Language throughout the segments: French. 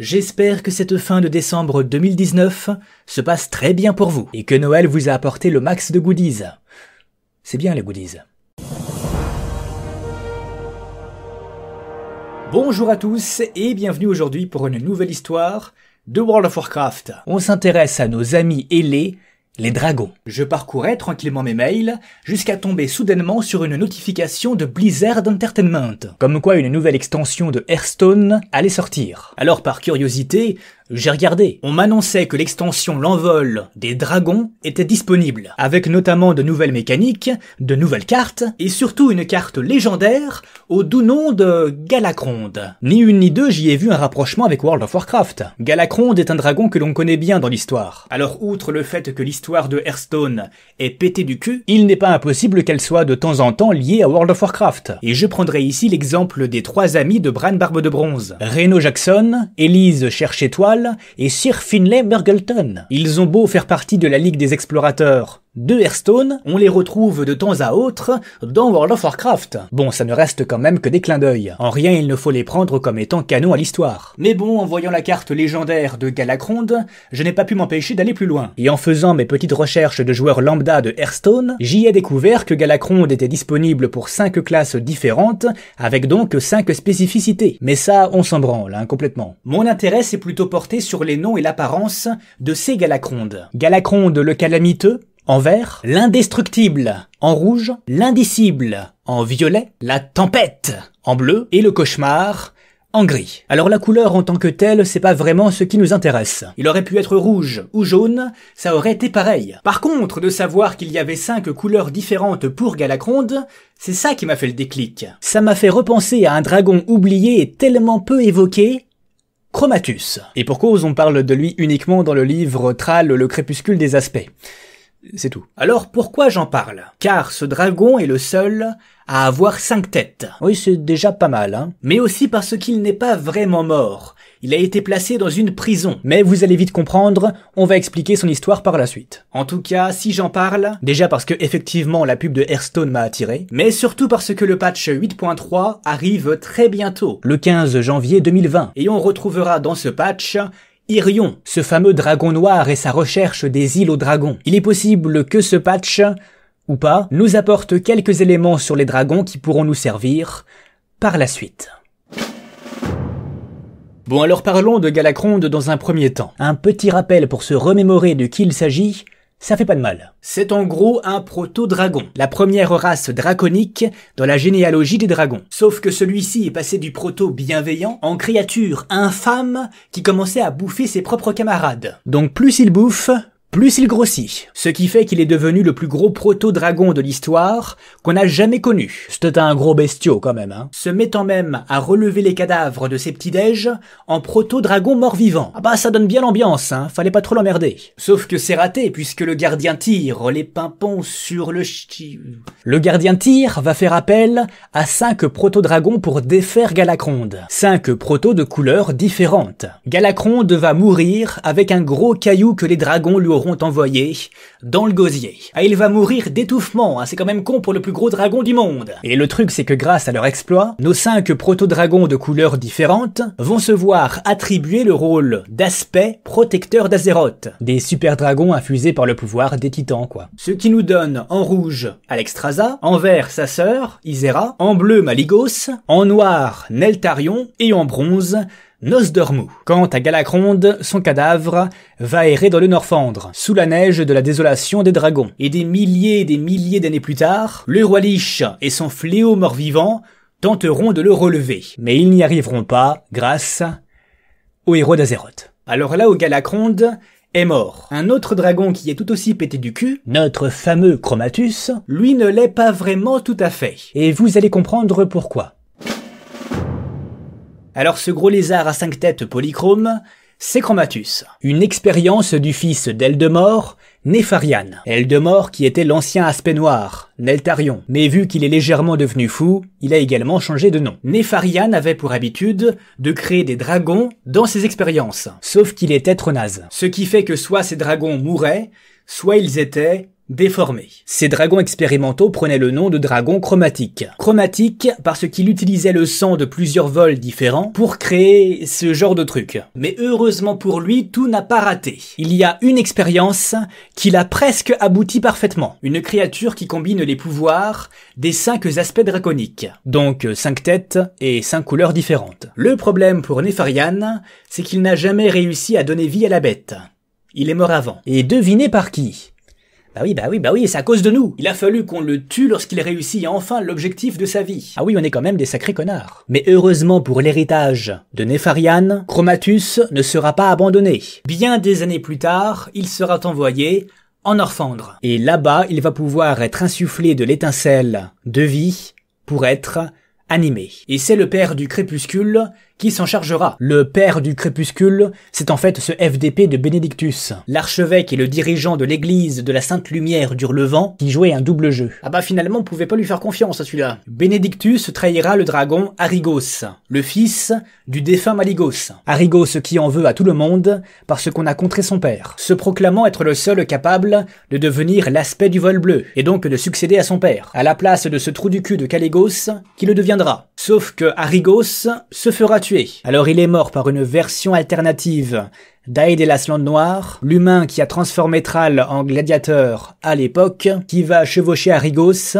J'espère que cette fin de décembre 2019 se passe très bien pour vous et que Noël vous a apporté le max de goodies. C'est bien les goodies. Bonjour à tous et bienvenue aujourd'hui pour une nouvelle histoire de World of Warcraft. On s'intéresse à nos amis ailés les dragons. Je parcourais tranquillement mes mails jusqu'à tomber soudainement sur une notification de Blizzard Entertainment, comme quoi une nouvelle extension de Hearthstone allait sortir. Alors par curiosité, j'ai regardé. On m'annonçait que l'extension L'envol des dragons était disponible, avec notamment de nouvelles mécaniques, de nouvelles cartes, et surtout une carte légendaire au doux nom de Galakrond. Ni une ni deux, j'y ai vu un rapprochement avec World of Warcraft. Galakrond est un dragon que l'on connaît bien dans l'histoire. Alors outre le fait que l'histoire de Hearthstone est pétée du cul, il n'est pas impossible qu'elle soit de temps en temps liée à World of Warcraft. Et je prendrai ici l'exemple des trois amis de Bran Barbe de Bronze. Reno Jackson, Elise Cherche Étoile, et Sir Finlay Murgleton. Ils ont beau faire partie de la Ligue des Explorateurs, de Hearthstone, on les retrouve de temps à autre dans World of Warcraft. Bon, ça ne reste quand même que des clins d'œil. En rien, il ne faut les prendre comme étant canon à l'histoire. Mais bon, en voyant la carte légendaire de Galakrond, je n'ai pas pu m'empêcher d'aller plus loin. Et en faisant mes petites recherches de joueurs lambda de Hearthstone, j'y ai découvert que Galakrond était disponible pour 5 classes différentes, avec donc 5 spécificités. Mais ça, on s'en branle, hein, complètement. Mon intérêt s'est plutôt porté sur les noms et l'apparence de ces Galakrond. Galakrond le calamiteux, en vert, l'indestructible. En rouge, l'indicible. En violet, la tempête. En bleu, et le cauchemar. En gris. Alors la couleur en tant que telle, c'est pas vraiment ce qui nous intéresse. Il aurait pu être rouge ou jaune, ça aurait été pareil. Par contre, de savoir qu'il y avait cinq couleurs différentes pour Galakrond, c'est ça qui m'a fait le déclic. Ça m'a fait repenser à un dragon oublié et tellement peu évoqué Chromatus. Et pour cause, on parle de lui uniquement dans le livre Tral, le crépuscule des aspects. C'est tout. Alors pourquoi j'en parle Car ce dragon est le seul à avoir cinq têtes. Oui, c'est déjà pas mal, hein. Mais aussi parce qu'il n'est pas vraiment mort. Il a été placé dans une prison. Mais vous allez vite comprendre, on va expliquer son histoire par la suite. En tout cas, si j'en parle, déjà parce que effectivement la pub de Hearthstone m'a attiré, mais surtout parce que le patch 8.3 arrive très bientôt, le 15 janvier 2020. Et on retrouvera dans ce patch Irion, ce fameux dragon noir et sa recherche des îles aux dragons. Il est possible que ce patch, ou pas, nous apporte quelques éléments sur les dragons qui pourront nous servir par la suite. Bon alors parlons de Galakrond dans un premier temps. Un petit rappel pour se remémorer de qui il s'agit, ça fait pas de mal. C'est en gros un proto-dragon, la première race draconique dans la généalogie des dragons. Sauf que celui-ci est passé du proto-bienveillant en créature infâme qui commençait à bouffer ses propres camarades. Donc plus il bouffe, plus il grossit, ce qui fait qu'il est devenu le plus gros proto-dragon de l'histoire qu'on a jamais connu. C'était un gros bestiau quand même. Hein. Se mettant même à relever les cadavres de ses petits-déj en proto-dragon mort-vivant. Ah bah ça donne bien l'ambiance, hein. fallait pas trop l'emmerder. Sauf que c'est raté puisque le gardien tire les pimpons sur le ch'ti... Le gardien tire va faire appel à cinq proto-dragons pour défaire Galakrond. Cinq proto de couleurs différentes. Galakrond va mourir avec un gros caillou que les dragons lui envoyés envoyé dans le gosier. Ah, il va mourir d'étouffement, hein, c'est quand même con pour le plus gros dragon du monde. Et le truc, c'est que grâce à leur exploit, nos cinq proto-dragons de couleurs différentes vont se voir attribuer le rôle d'aspect protecteur d'Azeroth. Des super-dragons infusés par le pouvoir des titans, quoi. Ce qui nous donne en rouge Alexstrasza, en vert sa sœur, Isera, en bleu Maligos, en noir Neltarion et en bronze Nosdormu. Quant à Galakrond, son cadavre va errer dans le Norfandre, sous la neige de la désolation des dragons. Et des milliers et des milliers d'années plus tard, le roi Lich et son fléau mort-vivant tenteront de le relever. Mais ils n'y arriveront pas grâce au héros d'Azeroth. Alors là où Galakrond est mort. Un autre dragon qui est tout aussi pété du cul, notre fameux Chromatus, lui ne l'est pas vraiment tout à fait. Et vous allez comprendre pourquoi. Alors ce gros lézard à cinq têtes polychrome, c'est Chromatus, une expérience du fils d'Eldemort, Nefarian. Eldemort qui était l'ancien aspect noir, Neltarion, mais vu qu'il est légèrement devenu fou, il a également changé de nom. Nefarian avait pour habitude de créer des dragons dans ses expériences, sauf qu'il était trop naze. Ce qui fait que soit ces dragons mouraient, soit ils étaient déformé. Ces dragons expérimentaux prenaient le nom de dragons chromatiques. Chromatiques parce qu'il utilisait le sang de plusieurs vols différents pour créer ce genre de truc. Mais heureusement pour lui, tout n'a pas raté. Il y a une expérience qu'il a presque abouti parfaitement. Une créature qui combine les pouvoirs des cinq aspects draconiques. Donc cinq têtes et cinq couleurs différentes. Le problème pour Nefarian, c'est qu'il n'a jamais réussi à donner vie à la bête. Il est mort avant. Et devinez par qui bah oui, bah oui, bah oui, c'est à cause de nous. Il a fallu qu'on le tue lorsqu'il réussit enfin l'objectif de sa vie. Ah oui, on est quand même des sacrés connards. Mais heureusement pour l'héritage de Nefarian, Chromatus ne sera pas abandonné. Bien des années plus tard, il sera envoyé en Orphandre. Et là-bas, il va pouvoir être insufflé de l'étincelle de vie pour être animé. Et c'est le père du crépuscule qui s'en chargera. Le père du crépuscule, c'est en fait ce FDP de Bénédictus, l'archevêque et le dirigeant de l'église de la Sainte Lumière du Levant, qui jouait un double jeu. Ah bah finalement, on pouvait pas lui faire confiance à celui-là. Bénédictus trahira le dragon Arigos, le fils du défunt Maligos. Arigos qui en veut à tout le monde parce qu'on a contré son père, se proclamant être le seul capable de devenir l'aspect du vol bleu, et donc de succéder à son père, à la place de ce trou du cul de Caligos, qui le deviendra. Sauf que Arigos se fera tuer alors il est mort par une version alternative. Land Noir, l'humain qui a transformé Thrall en gladiateur à l'époque, qui va chevaucher Arigos,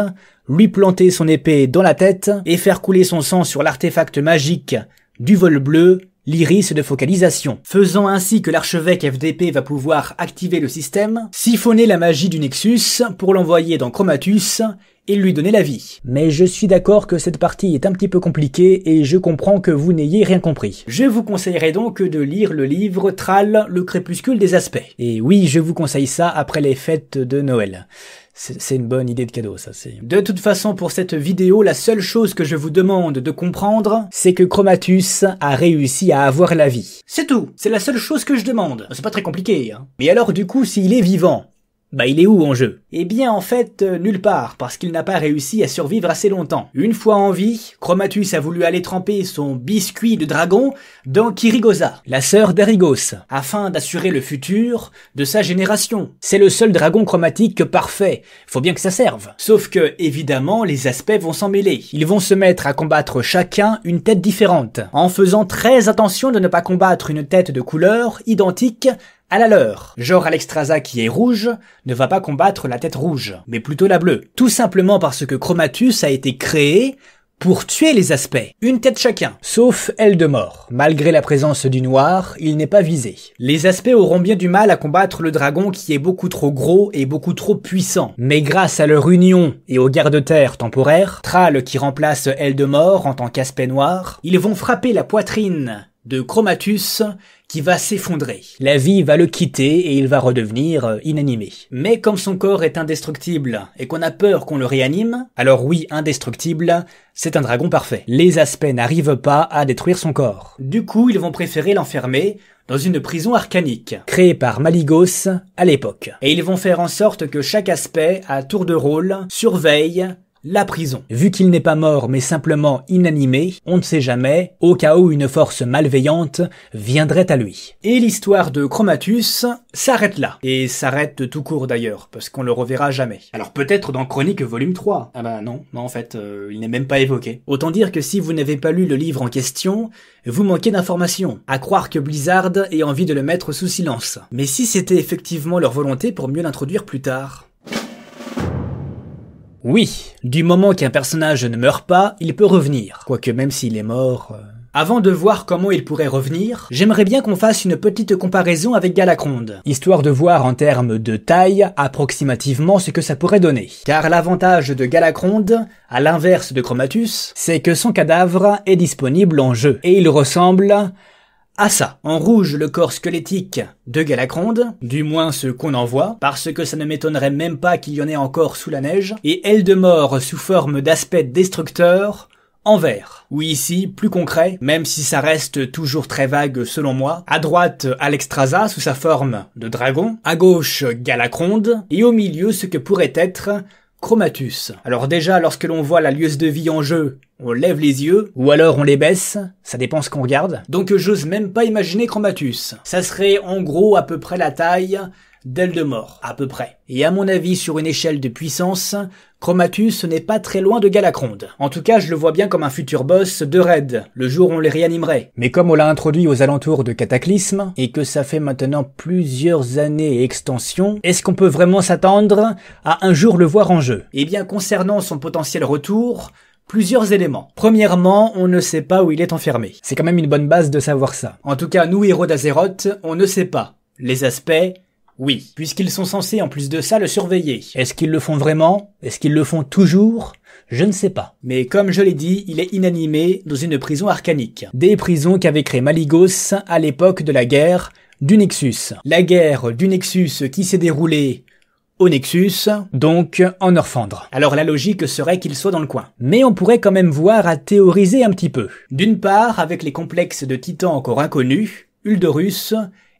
lui planter son épée dans la tête et faire couler son sang sur l'artefact magique du vol bleu l'iris de focalisation, faisant ainsi que l'archevêque FDP va pouvoir activer le système, siphonner la magie du Nexus pour l'envoyer dans Chromatus et lui donner la vie. Mais je suis d'accord que cette partie est un petit peu compliquée et je comprends que vous n'ayez rien compris. Je vous conseillerais donc de lire le livre Tral, le crépuscule des aspects. Et oui, je vous conseille ça après les fêtes de Noël. C'est une bonne idée de cadeau, ça. C'est. De toute façon, pour cette vidéo, la seule chose que je vous demande de comprendre, c'est que Chromatus a réussi à avoir la vie. C'est tout. C'est la seule chose que je demande. C'est pas très compliqué. Hein. Mais alors, du coup, s'il est vivant, bah il est où en jeu Eh bien en fait euh, nulle part, parce qu'il n'a pas réussi à survivre assez longtemps. Une fois en vie, Chromatus a voulu aller tremper son biscuit de dragon dans Kirigosa, la sœur d'Erigos, afin d'assurer le futur de sa génération. C'est le seul dragon chromatique parfait, faut bien que ça serve. Sauf que évidemment les aspects vont s'en mêler. Ils vont se mettre à combattre chacun une tête différente, en faisant très attention de ne pas combattre une tête de couleur identique à la leur. Genre Alexstrasza qui est rouge ne va pas combattre la tête rouge, mais plutôt la bleue. Tout simplement parce que Chromatus a été créé pour tuer les aspects. Une tête chacun, sauf Eldemort. Malgré la présence du noir, il n'est pas visé. Les aspects auront bien du mal à combattre le dragon qui est beaucoup trop gros et beaucoup trop puissant. Mais grâce à leur union et aux gardes-terre temporaires, Thrall qui remplace Eldemort en tant qu'aspect noir, ils vont frapper la poitrine de Chromatus qui va s'effondrer. La vie va le quitter et il va redevenir euh, inanimé. Mais comme son corps est indestructible et qu'on a peur qu'on le réanime, alors oui, indestructible, c'est un dragon parfait. Les aspects n'arrivent pas à détruire son corps. Du coup, ils vont préférer l'enfermer dans une prison arcanique, créée par Maligos à l'époque. Et ils vont faire en sorte que chaque aspect, à tour de rôle, surveille la prison. Vu qu'il n'est pas mort mais simplement inanimé, on ne sait jamais, au cas où une force malveillante viendrait à lui. Et l'histoire de Chromatus s'arrête là. Et s'arrête tout court d'ailleurs, parce qu'on le reverra jamais. Alors peut-être dans Chronique volume 3. Ah bah non, non en fait, euh, il n'est même pas évoqué. Autant dire que si vous n'avez pas lu le livre en question, vous manquez d'informations. À croire que Blizzard ait envie de le mettre sous silence. Mais si c'était effectivement leur volonté pour mieux l'introduire plus tard, oui, du moment qu'un personnage ne meurt pas, il peut revenir. Quoique même s'il est mort... Euh, Avant de voir comment il pourrait revenir, j'aimerais bien qu'on fasse une petite comparaison avec Galakrond, histoire de voir en termes de taille approximativement ce que ça pourrait donner. Car l'avantage de Galakrond, à l'inverse de Chromatus, c'est que son cadavre est disponible en jeu, et il ressemble à ça. En rouge, le corps squelettique de Galakrond, du moins ce qu'on en voit, parce que ça ne m'étonnerait même pas qu'il y en ait encore sous la neige, et elle demeure sous forme d'aspect destructeur en vert. Oui, ici, plus concret, même si ça reste toujours très vague selon moi. À droite, Alexstrasza sous sa forme de dragon. À gauche, Galakrond, Et au milieu, ce que pourrait être Chromatus. Alors déjà, lorsque l'on voit la lieuse de vie en jeu, on lève les yeux, ou alors on les baisse, ça dépend ce qu'on regarde. Donc j'ose même pas imaginer Chromatus. Ça serait en gros à peu près la taille d'Eldemort, à peu près. Et à mon avis, sur une échelle de puissance, Chromatus n'est pas très loin de Galakrond. En tout cas, je le vois bien comme un futur boss de Raid, le jour où on les réanimerait. Mais comme on l'a introduit aux alentours de Cataclysme, et que ça fait maintenant plusieurs années et extensions, est-ce qu'on peut vraiment s'attendre à un jour le voir en jeu Eh bien, concernant son potentiel retour, plusieurs éléments. Premièrement, on ne sait pas où il est enfermé. C'est quand même une bonne base de savoir ça. En tout cas, nous, héros d'Azeroth, on ne sait pas les aspects, oui, puisqu'ils sont censés en plus de ça le surveiller. Est-ce qu'ils le font vraiment Est-ce qu'ils le font toujours je ne sais pas. Mais comme je l'ai dit, il est inanimé dans une prison arcanique. Des prisons qu'avait créé Maligos à l'époque de la guerre du Nexus. La guerre du Nexus qui s'est déroulée au Nexus, donc en Orphandre. Alors la logique serait qu'il soit dans le coin. Mais on pourrait quand même voir à théoriser un petit peu. D'une part, avec les complexes de titans encore inconnus, Uldorus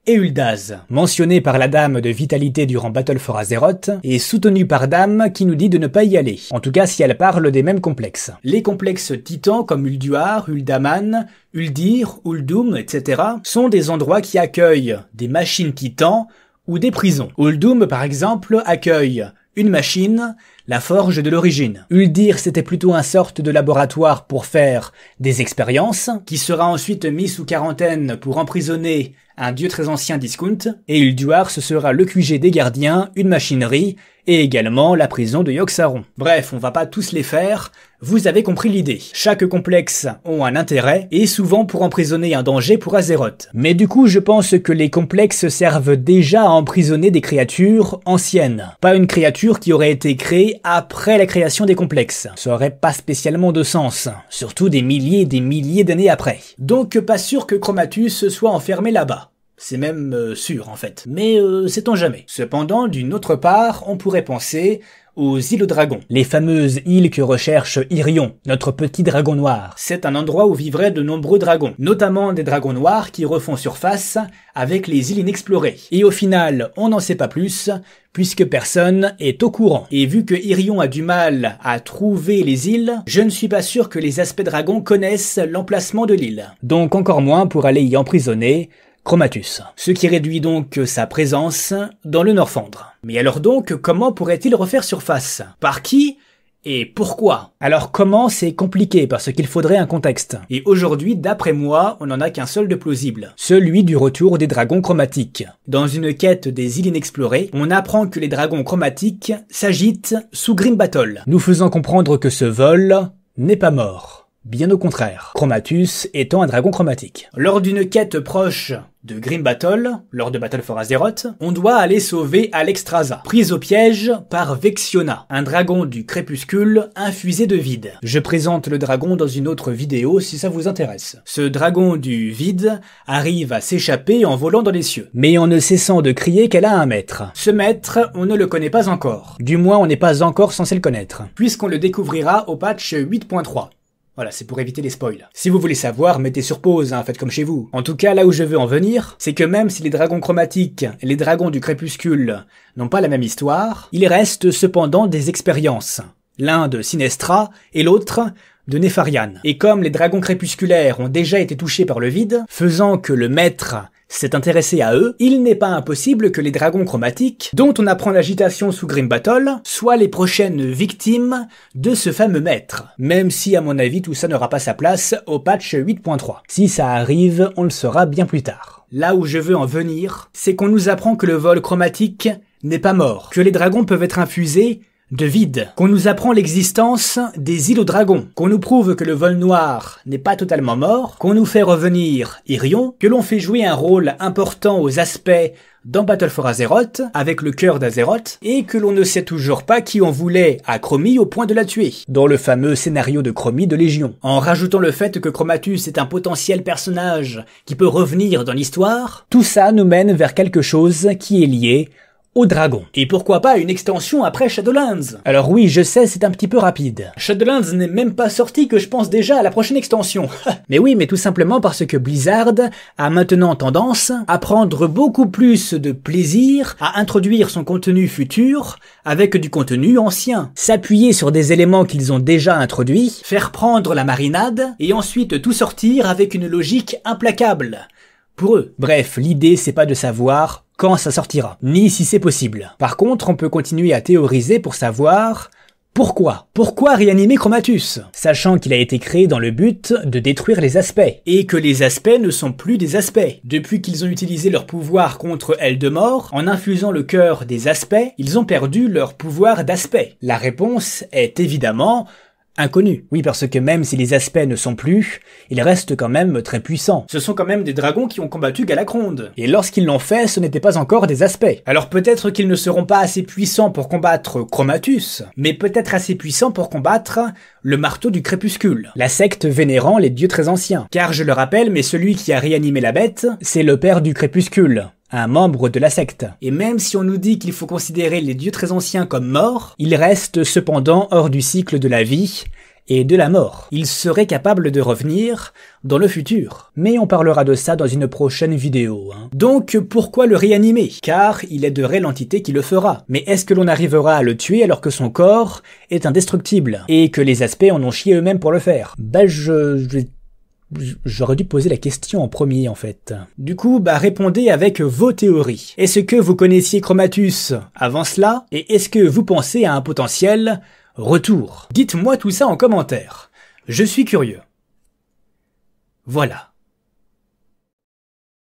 Uldaz, mentionné par la dame de vitalité durant Battle for Azeroth, et soutenu par Dame qui nous dit de ne pas y aller, en tout cas si elle parle des mêmes complexes. Les complexes titans comme Ulduar, Uldaman, Uldir, Uldum, etc. sont des endroits qui accueillent des machines titans ou des prisons. Uldum par exemple accueille une machine, la forge de l'origine. Uldir, c'était plutôt un sorte de laboratoire pour faire des expériences, qui sera ensuite mis sous quarantaine pour emprisonner un dieu très ancien Discount, et Ulduar ce sera le QG des gardiens, une machinerie, et également la prison de Yoxaron. Bref, on va pas tous les faire, vous avez compris l'idée. Chaque complexe ont un intérêt, et souvent pour emprisonner un danger pour Azeroth. Mais du coup, je pense que les complexes servent déjà à emprisonner des créatures anciennes. Pas une créature qui aurait été créée après la création des complexes. Ça aurait pas spécialement de sens, surtout des milliers et des milliers d'années après. Donc pas sûr que Chromatus se soit enfermé là-bas. C'est même euh, sûr en fait. Mais euh, sait-on jamais. Cependant, d'une autre part, on pourrait penser aux îles aux dragons. Les fameuses îles que recherche Irion, notre petit dragon noir. C'est un endroit où vivraient de nombreux dragons, notamment des dragons noirs qui refont surface avec les îles inexplorées. Et au final, on n'en sait pas plus, puisque personne est au courant. Et vu que Irion a du mal à trouver les îles, je ne suis pas sûr que les aspects dragons connaissent l'emplacement de l'île. Donc encore moins pour aller y emprisonner Chromatus, ce qui réduit donc sa présence dans le Norfandre. Mais alors donc, comment pourrait-il refaire surface Par qui et pourquoi Alors comment c'est compliqué parce qu'il faudrait un contexte. Et aujourd'hui, d'après moi, on n'en a qu'un seul de plausible. Celui du retour des dragons chromatiques. Dans une quête des îles inexplorées, on apprend que les dragons chromatiques s'agitent sous Grim Battle, nous faisant comprendre que ce vol n'est pas mort. Bien au contraire, Chromatus étant un dragon chromatique. Lors d'une quête proche de Grim Battle, lors de Battle for Azeroth, on doit aller sauver Alexstrasza, prise au piège par Vexiona, un dragon du crépuscule infusé de vide. Je présente le dragon dans une autre vidéo si ça vous intéresse. Ce dragon du vide arrive à s'échapper en volant dans les cieux, mais en ne cessant de crier qu'elle a un maître. Ce maître, on ne le connaît pas encore. Du moins, on n'est pas encore censé le connaître, puisqu'on le découvrira au patch 8.3. Voilà, c'est pour éviter les spoils. Si vous voulez savoir, mettez sur pause, hein, faites comme chez vous. En tout cas, là où je veux en venir, c'est que même si les dragons chromatiques et les dragons du crépuscule n'ont pas la même histoire, il reste cependant des expériences. L'un de Sinestra et l'autre de Nefarian. Et comme les dragons crépusculaires ont déjà été touchés par le vide, faisant que le maître s'est intéressé à eux, il n'est pas impossible que les dragons chromatiques, dont on apprend l'agitation sous Grim Battle, soient les prochaines victimes de ce fameux maître. Même si, à mon avis, tout ça n'aura pas sa place au patch 8.3. Si ça arrive, on le saura bien plus tard. Là où je veux en venir, c'est qu'on nous apprend que le vol chromatique n'est pas mort, que les dragons peuvent être infusés de vide, qu'on nous apprend l'existence des îles aux dragons, qu'on nous prouve que le vol noir n'est pas totalement mort, qu'on nous fait revenir Irion, que l'on fait jouer un rôle important aux aspects dans Battle for Azeroth, avec le cœur d'Azeroth, et que l'on ne sait toujours pas qui en voulait à Chromie au point de la tuer, dans le fameux scénario de Chromie de Légion. En rajoutant le fait que Chromatus est un potentiel personnage qui peut revenir dans l'histoire, tout ça nous mène vers quelque chose qui est lié au dragon. Et pourquoi pas une extension après Shadowlands Alors oui, je sais, c'est un petit peu rapide. Shadowlands n'est même pas sorti que je pense déjà à la prochaine extension. mais oui, mais tout simplement parce que Blizzard a maintenant tendance à prendre beaucoup plus de plaisir à introduire son contenu futur avec du contenu ancien. S'appuyer sur des éléments qu'ils ont déjà introduits, faire prendre la marinade et ensuite tout sortir avec une logique implacable. Pour eux. Bref, l'idée c'est pas de savoir ça sortira, ni si c'est possible. Par contre, on peut continuer à théoriser pour savoir pourquoi Pourquoi réanimer Chromatus Sachant qu'il a été créé dans le but de détruire les aspects, et que les aspects ne sont plus des aspects. Depuis qu'ils ont utilisé leur pouvoir contre Eldemort, en infusant le cœur des aspects, ils ont perdu leur pouvoir d'aspect. La réponse est évidemment oui, parce que même si les aspects ne sont plus, ils restent quand même très puissants. Ce sont quand même des dragons qui ont combattu Galakrond. Et lorsqu'ils l'ont fait, ce n'était pas encore des aspects. Alors peut-être qu'ils ne seront pas assez puissants pour combattre Chromatus, mais peut-être assez puissants pour combattre le marteau du crépuscule, la secte vénérant les dieux très anciens. Car je le rappelle, mais celui qui a réanimé la bête, c'est le père du crépuscule, un membre de la secte. Et même si on nous dit qu'il faut considérer les dieux très anciens comme morts, ils restent cependant hors du cycle de la vie et de la mort. Ils seraient capables de revenir dans le futur. Mais on parlera de ça dans une prochaine vidéo. Hein. Donc pourquoi le réanimer Car il aiderait l'entité qui le fera. Mais est-ce que l'on arrivera à le tuer alors que son corps est indestructible Et que les aspects en ont chié eux-mêmes pour le faire Bah ben, je J'aurais dû poser la question en premier en fait. Du coup, bah répondez avec vos théories. Est-ce que vous connaissiez Chromatus avant cela Et est-ce que vous pensez à un potentiel retour Dites-moi tout ça en commentaire. Je suis curieux. Voilà.